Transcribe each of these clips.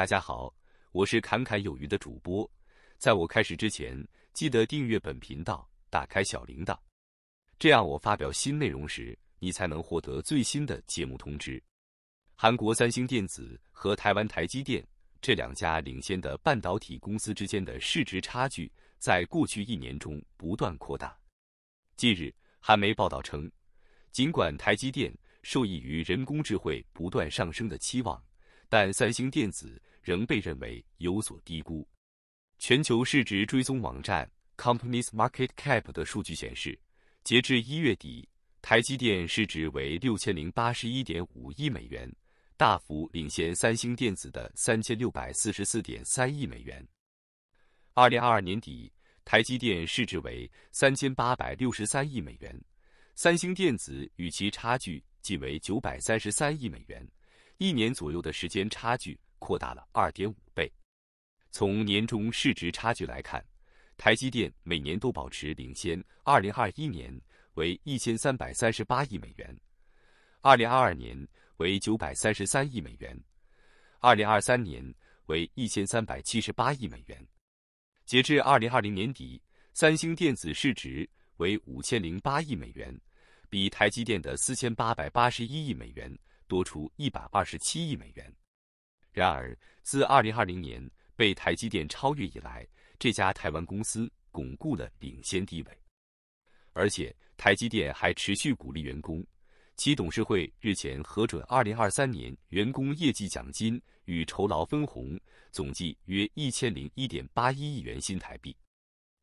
大家好，我是侃侃有余的主播。在我开始之前，记得订阅本频道，打开小铃铛，这样我发表新内容时，你才能获得最新的节目通知。韩国三星电子和台湾台积电这两家领先的半导体公司之间的市值差距在过去一年中不断扩大。近日，韩媒报道称，尽管台积电受益于人工智慧不断上升的期望，但三星电子。仍被认为有所低估。全球市值追踪网站 Companies Market Cap 的数据显示，截至一月底，台积电市值为六千零八十一点五亿美元，大幅领先三星电子的三千六百四十四点三亿美元。二零二二年底，台积电市值为三千八百六十三亿美元，三星电子与其差距仅为九百三十三亿美元，一年左右的时间差距。扩大了二点五倍。从年终市值差距来看，台积电每年都保持领先。二零二一年为一千三百三十八亿美元，二零二二年为九百三十三亿美元，二零二三年为一千三百七十八亿美元。截至二零二零年底，三星电子市值为五千零八亿美元，比台积电的四千八百八十一亿美元多出一百二十七亿美元。然而，自2020年被台积电超越以来，这家台湾公司巩固了领先地位。而且，台积电还持续鼓励员工。其董事会日前核准2023年员工业绩奖金与酬劳分红总计约一千零一点八一亿元新台币，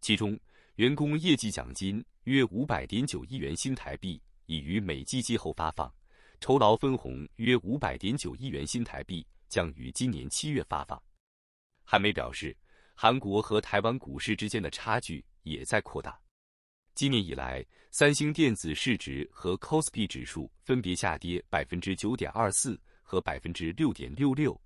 其中员工业绩奖金约五百点九亿元新台币已于每季季后发放，酬劳分红约五百点九亿元新台币。将于今年七月发放。韩媒表示，韩国和台湾股市之间的差距也在扩大。今年以来，三星电子市值和 c o s p i 指数分别下跌百分之九点二四和百分之六点六六，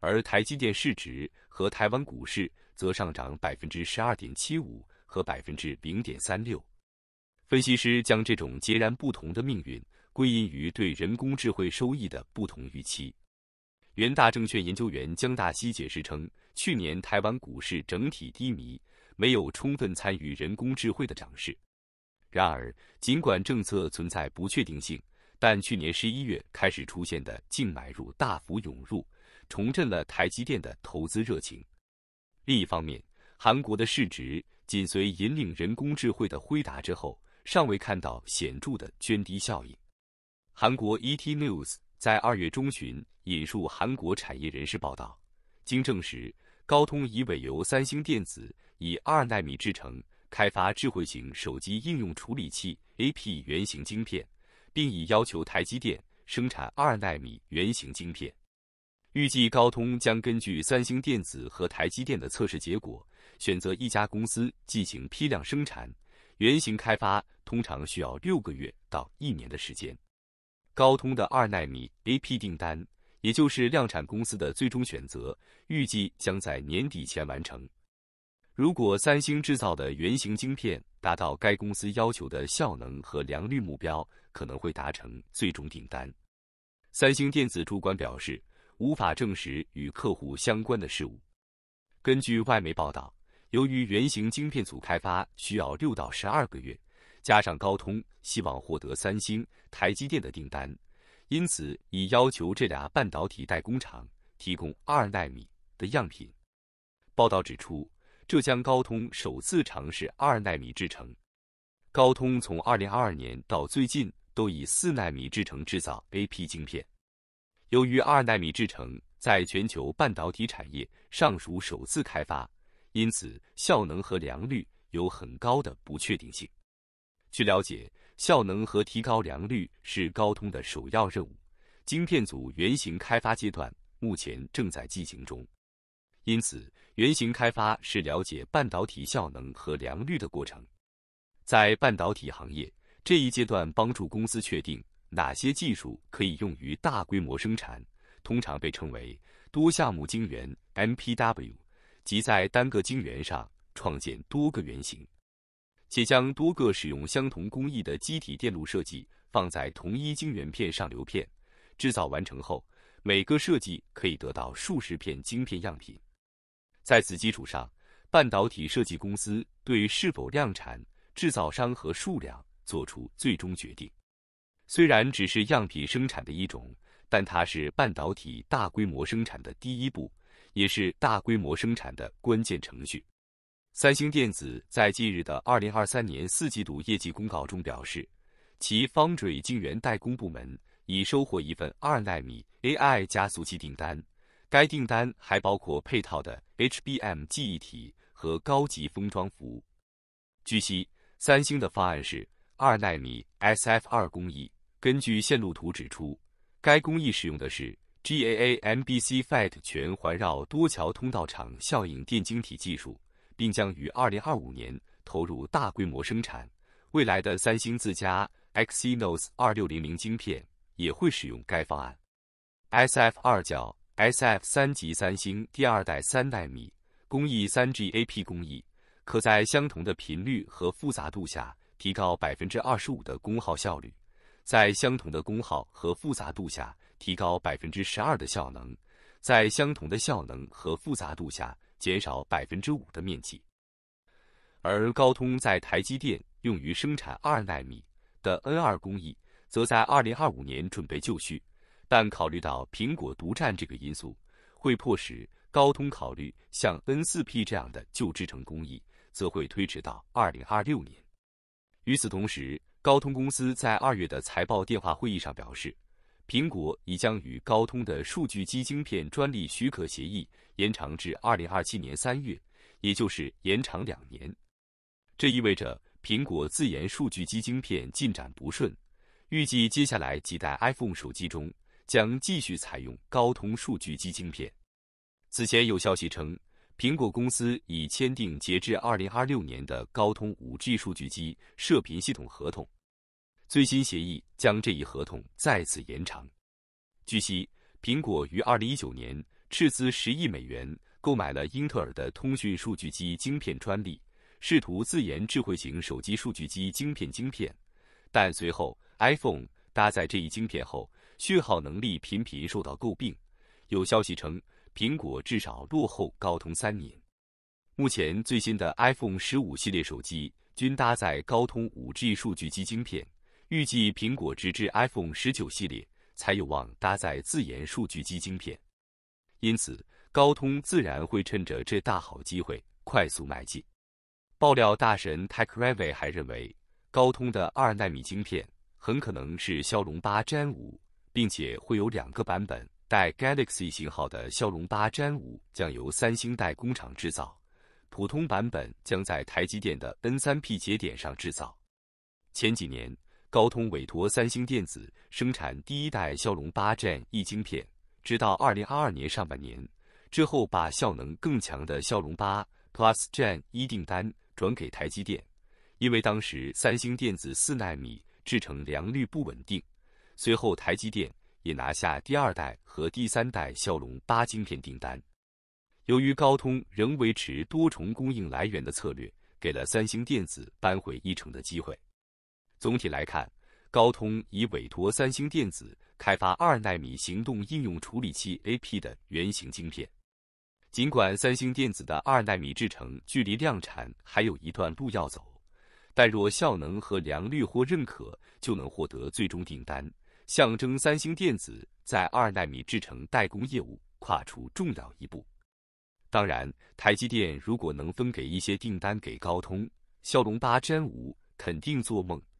而台积电市值和台湾股市则上涨百分之十二点七五和百分之零点三六。分析师将这种截然不同的命运归因于对人工智慧收益的不同预期。元大证券研究员江大西解释称，去年台湾股市整体低迷，没有充分参与人工智慧的涨势。然而，尽管政策存在不确定性，但去年十一月开始出现的净买入大幅涌入，重振了台积电的投资热情。另一方面，韩国的市值紧随引领人工智慧的辉达之后，尚未看到显著的涓滴效应。韩国 ET News。在二月中旬，引述韩国产业人士报道，经证实，高通以委由三星电子以二纳米制程开发智慧型手机应用处理器 AP 原型晶片，并已要求台积电生产二纳米原型晶片。预计高通将根据三星电子和台积电的测试结果，选择一家公司进行批量生产。原型开发通常需要六个月到一年的时间。高通的二纳米 A P 订单，也就是量产公司的最终选择，预计将在年底前完成。如果三星制造的原型晶片达到该公司要求的效能和良率目标，可能会达成最终订单。三星电子主管表示，无法证实与客户相关的事物。根据外媒报道，由于原型晶片组开发需要六到十二个月。加上高通希望获得三星、台积电的订单，因此已要求这俩半导体代工厂提供二纳米的样品。报道指出，浙江高通首次尝试二纳米制程。高通从二零二二年到最近都以四纳米制程制造 A P 晶片。由于二纳米制程在全球半导体产业尚属首次开发，因此效能和良率有很高的不确定性。据了解，效能和提高良率是高通的首要任务。晶片组原型开发阶段目前正在进行中，因此，原型开发是了解半导体效能和良率的过程。在半导体行业，这一阶段帮助公司确定哪些技术可以用于大规模生产，通常被称为多项目晶圆 （MPW），即在单个晶圆上创建多个原型。且将多个使用相同工艺的机体电路设计放在同一晶圆片上流片，制造完成后，每个设计可以得到数十片晶片样品。在此基础上，半导体设计公司对是否量产、制造商和数量做出最终决定。虽然只是样品生产的一种，但它是半导体大规模生产的第一步，也是大规模生产的关键程序。三星电子在近日的二零二三年四季度业绩公告中表示，其 Foundry 晶圆代工部门已收获一份二纳米 AI 加速器订单。该订单还包括配套的 HBM 记忆体和高级封装服务。据悉，三星的方案是二纳米 SF2 工艺。根据线路图指出，该工艺使用的是 GAA MBC FET 全环绕多桥通道场效应电晶体技术。并将于二零二五年投入大规模生产。未来的三星自家 Exynos 二六零零晶片也会使用该方案。SF 二角 SF 三级三星第二代三纳米工艺三 GAP 工艺，可在相同的频率和复杂度下提高百分之二十五的功耗效率，在相同的功耗和复杂度下提高百分之十二的效能，在相同的效能和复杂度下。减少百分之五的面积，而高通在台积电用于生产二纳米的 N 二工艺，则在二零二五年准备就绪。但考虑到苹果独占这个因素，会迫使高通考虑像 N 四 P 这样的旧制程工艺，则会推迟到二零二六年。与此同时，高通公司在二月的财报电话会议上表示。苹果已将与高通的数据机晶片专利许可协议延长至二零二七年三月，也就是延长两年。这意味着苹果自研数据机晶片进展不顺，预计接下来几代 iPhone 手机中将继续采用高通数据机晶片。此前有消息称，苹果公司已签订截至二零二六年的高通 5G 数据机射频系统合同。最新协议将这一合同再次延长。据悉，苹果于二零一九年斥资十亿美元购买了英特尔的通讯数据机晶片专利，试图自研智慧型手机数据机晶片晶片。但随后，iPhone 搭载这一晶片后，讯号能力频频受到诟病。有消息称，苹果至少落后高通三年。目前最新的 iPhone 十五系列手机均搭载高通五 G 数据机晶片。预计苹果直至 iPhone 十九系列才有望搭载自研数据机晶片，因此高通自然会趁着这大好机会快速迈进。爆料大神 TechRave 还认为，高通的二纳米晶片很可能是骁龙八 Gen 五，并且会有两个版本。带 Galaxy 型号的骁龙八 Gen 五将由三星代工厂制造，普通版本将在台积电的 N 三 P 节点上制造。前几年。高通委托三星电子生产第一代骁龙八 Gen 一晶片，直到二零二二年上半年之后，把效能更强的骁龙八 Plus Gen 一订单转给台积电，因为当时三星电子四纳米制成良率不稳定。随后台积电也拿下第二代和第三代骁龙八晶片订单。由于高通仍维持多重供应来源的策略，给了三星电子扳回一城的机会。总体来看，高通已委托三星电子开发二纳米行动应用处理器 AP 的原型晶片。尽管三星电子的二纳米制程距离量产还有一段路要走，但若效能和良率获认可，就能获得最终订单，象征三星电子在二纳米制程代工业务跨出重要一步。当然，台积电如果能分给一些订单给高通，骁龙八 Gen 五肯定做梦。